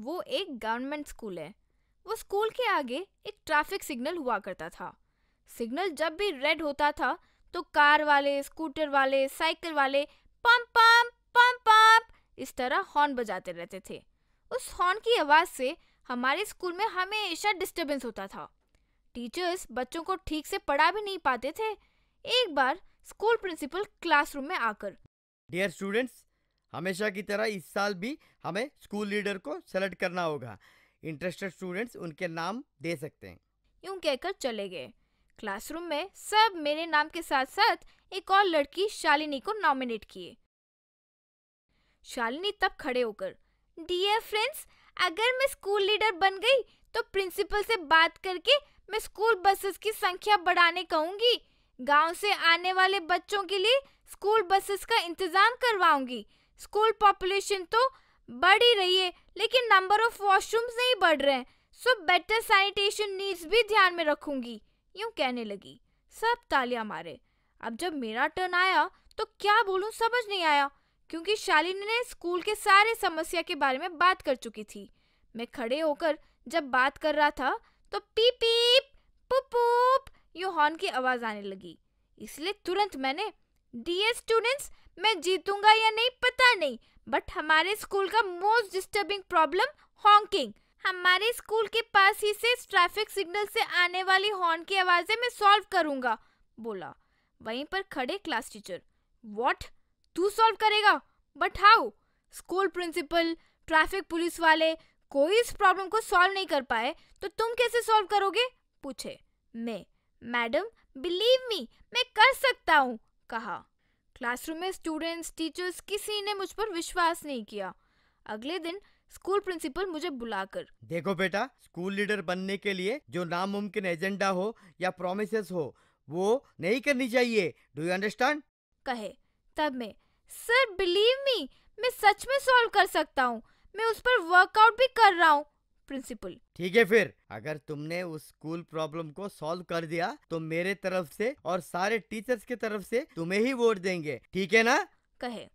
वो एक government school है वो स्कूल के आगे एक ट्रैफिक सिग्नल हुआ करता था सिग्नल जब भी रेड होता था तो कार वाले स्कूटर वाले साइकिल वाले पम पम पम पम इस तरह हॉर्न बजाते रहते थे उस हॉर्न की आवाज़ से हमारे स्कूल में हमेशा डिस्टरबेंस होता था टीचर्स बच्चों को ठीक से पढ़ा भी नहीं पाते थे एक बार स्कूल प्रिंसिपल क्लासरूम में आकर डियर स्टूडेंट्स हमेशा की तरह इस साल भी हमें स्कूल लीडर को सेलेक्ट करना होगा इंटरेस्टेड स्टूडेंट्स उनके नाम दे सकते हैं यूं कहकर चले गए क्लासरूम में सब मेरे नाम के साथ साथ एक और लड़की शालिनी को नॉमिनेट किए शालिनी तब खड़े होकर डियर फ्रेंड्स अगर मैं स्कूल लीडर बन गई तो प्रिंसिपल से बात करके मैं स्कूल बसेस की संख्या बढ़ाने कहूंगी गांव से आने वाले बच्चों के लिए स्कूल बसेस का इंतजाम करवाऊंगी स्कूल पॉपुलेशन तो बढ़ ही रही है लेकिन नंबर ऑफ वॉशरूम्स नहीं बढ़ रहे हैं सो बेटर सैनिटेशन नीड्स भी ध्यान में रखूंगी यूं कहने लगी सब तालियां मारे अब जब मेरा टर्न आया तो क्या बोलूं समझ नहीं आया क्योंकि शालिनी ने स्कूल के सारे समस्या के बारे में बात कर चुकी थी मैं खड़े होकर जब बात कर रहा था तो पी पीप पुप पुप यू हॉर्न की आवाज आने लगी इसलिए तुरंत मैंने डीएस स्टूडेंट्स मैं जीतूंगा या नहीं पता नहीं बट हमारे स्कूल का मोस्ट डिस्टर्बिंग प्रॉब्लम हॉन्किंग हमारे स्कूल के पास ही से ट्रैफिक सिग्नल से आने वाली हॉर्न की आवाजें मैं सॉल्व करूंगा बोला वहीं पर खड़े क्लास टीचर व्हाट तू सॉल्व करेगा but how school principal traffic police वाले कोई इस प्रॉब्लम को सॉल्व नहीं कर पाए तो तुम कैसे सॉल्व करोगे पूछे मैं मैडम बिलीव मी मैं कर सकता हूँ कहा क्लासरूम में स्टूडेंट्स टीचर्स किसी ने मुझ पर विश्वास नहीं किया अगले दिन स्कूल प्रिंसिपल मुझे बुलाकर देखो बेटा स्कूल लीडर बनने के लिए जो नामुमकिन एजेंडा हो या प्रोमिस हो वो नहीं करनी चाहिए डू यू अंडरस्टैंड कहे तब मैं सर बिलीव मी मैं सच में सॉल्व कर सकता हूँ मैं उस पर वर्कआउट भी कर रहा हूँ प्रिंसिपल ठीक है फिर अगर तुमने उस स्कूल प्रॉब्लम को सॉल्व कर दिया तो मेरे तरफ से और सारे टीचर्स के तरफ से तुम्हें ही वोट देंगे ठीक है ना कहे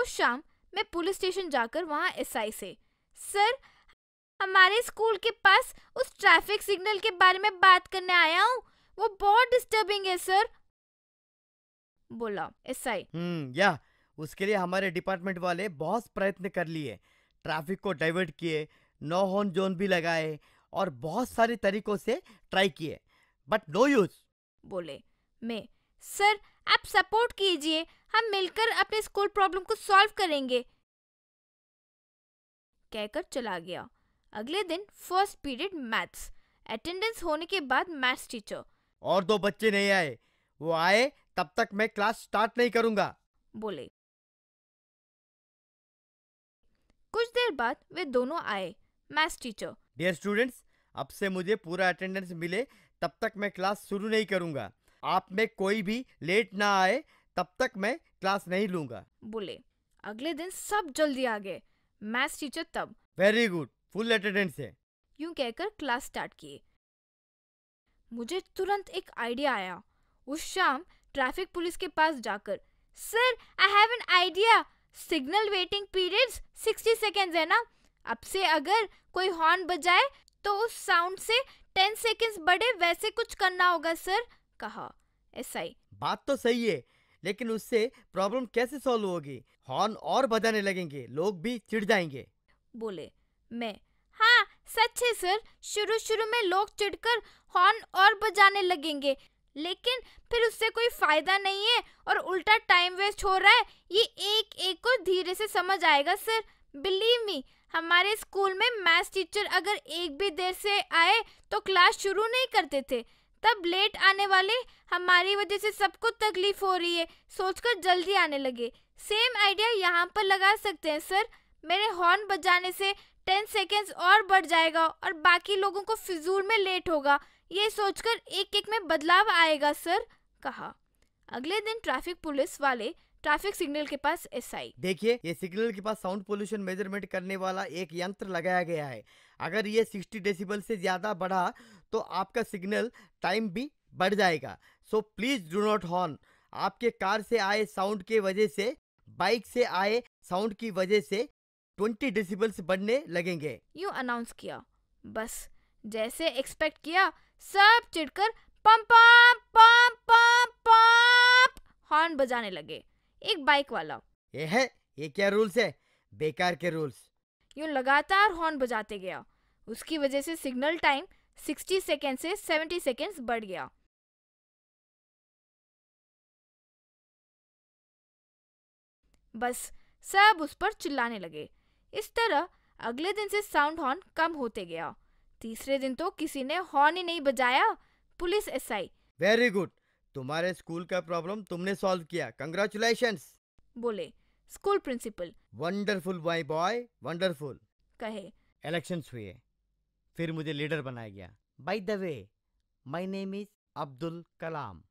उस शाम मैं पुलिस स्टेशन जाकर वहाँ एस आई से सर हमारे स्कूल के पास उस ट्रैफिक सिग्नल के बारे में बात करने आया हूँ वो बहुत डिस्टर्बिंग है सर बोला एसआई हम्म या उसके लिए हमारे डिपार्टमेंट वाले बहुत प्रयत्न कर लिए ट्रैफिक को डाइवर्ट किए नो हॉर्न जोन भी लगाए और बहुत सारे तरीकों से ट्राई किए बट नो यूज बोले मैं सर आप सपोर्ट कीजिए हम मिलकर अपने स्कूल प्रॉब्लम को सॉल्व करेंगे कहकर चला गया अगले दिन फर्स्ट पीरियड मैथ्स अटेंडेंस होने के बाद मैथ्स टीचर और दो बच्चे नहीं आए वो आए तब तक मैं क्लास स्टार्ट नहीं करूंगा बोले कुछ देर बाद वे दोनों आए मैथ्स टीचर डियर स्टूडेंट्स अब से मुझे पूरा अटेंडेंस मिले तब तक मैं क्लास शुरू नहीं करूँगा आप में कोई भी लेट ना आए तब तक मैं क्लास नहीं लूंगा बोले अगले दिन सब जल्दी आ गए मैथ्स टीचर तब वेरी गुड फुल अटेंडेंस है यूं कहकर क्लास स्टार्ट किए मुझे तुरंत एक आइडिया आया उस शाम ट्रैफिक पुलिस के पास जाकर sir I have an idea signal waiting periods 60 seconds है ना अब से अगर कोई हॉर्न बजाए तो उस साउंड से 10 सेकेंड्स बढ़े वैसे कुछ करना होगा सर कहा एसआई बात तो सही है लेकिन उससे प्रॉब्लम कैसे सॉल्व होगी हॉर्न और बजाने लगेंगे लोग भी चिढ़ जाएंगे बोले मैं हाँ सच है सर शुरू शुरू में लोग चिढ़कर हॉर्न और बजाने लगेंगे लेकिन फिर उससे कोई फायदा नहीं है और उल्टा टाइम वेस्ट हो रहा है ये एक एक को धीरे से समझ आएगा सर बिलीव मी हमारे स्कूल में मैथ्स टीचर अगर एक भी देर से आए तो क्लास शुरू नहीं करते थे तब लेट आने वाले हमारी वजह से सबको तकलीफ हो रही है सोचकर जल्दी आने लगे सेम आइडिया यहाँ पर लगा सकते हैं सर मेरे हॉर्न बजाने से टेन सेकेंड्स और बढ़ जाएगा और बाकी लोगों को फिजूल में लेट होगा ये सोचकर एक एक में बदलाव आएगा सर कहा अगले दिन ट्रैफिक पुलिस वाले ट्रैफिक सिग्नल के पास आई देखिए ये सिग्नल के पास साउंड पोल्यूशन मेजरमेंट करने वाला एक यंत्र लगाया गया है अगर ये 60 डेसिबल से ज्यादा बढ़ा तो आपका सिग्नल टाइम भी बढ़ जाएगा so please do not horn आपके कार से आए साउंड के वजह से बाइक से आए साउंड की वजह से 20 डेसिबल्स बढ़ने लगेंगे यू अनाउंस किया बस जैसे एक्सपेक्ट किया सब चिढ़कर पम पम पम पम पम हॉर्न बजाने लगे एक बाइक वाला ये है ये क्या रूल्स है बेकार के रूल्स यूं लगातार हॉर्न बजाते गया उसकी वजह से सिग्नल टाइम 60 सेकेंड से 70 सेकेंड्स बढ़ गया बस सब उस पर चिल्लाने लगे इस तरह अगले दिन से साउंड हॉर्न कम होते गया तीसरे दिन तो किसी ने हॉर्न ही नहीं बजाया पुलिस एसआई वेरी गुड तुम्हारे स्कूल का प्रॉब्लम तुमने सॉल्व किया कंग्रेचुलेशन बोले school principal wonderful my boy wonderful कहे इलेक्शन हुए फिर मुझे लीडर बनाया गया by the way my name is Abdul Kalam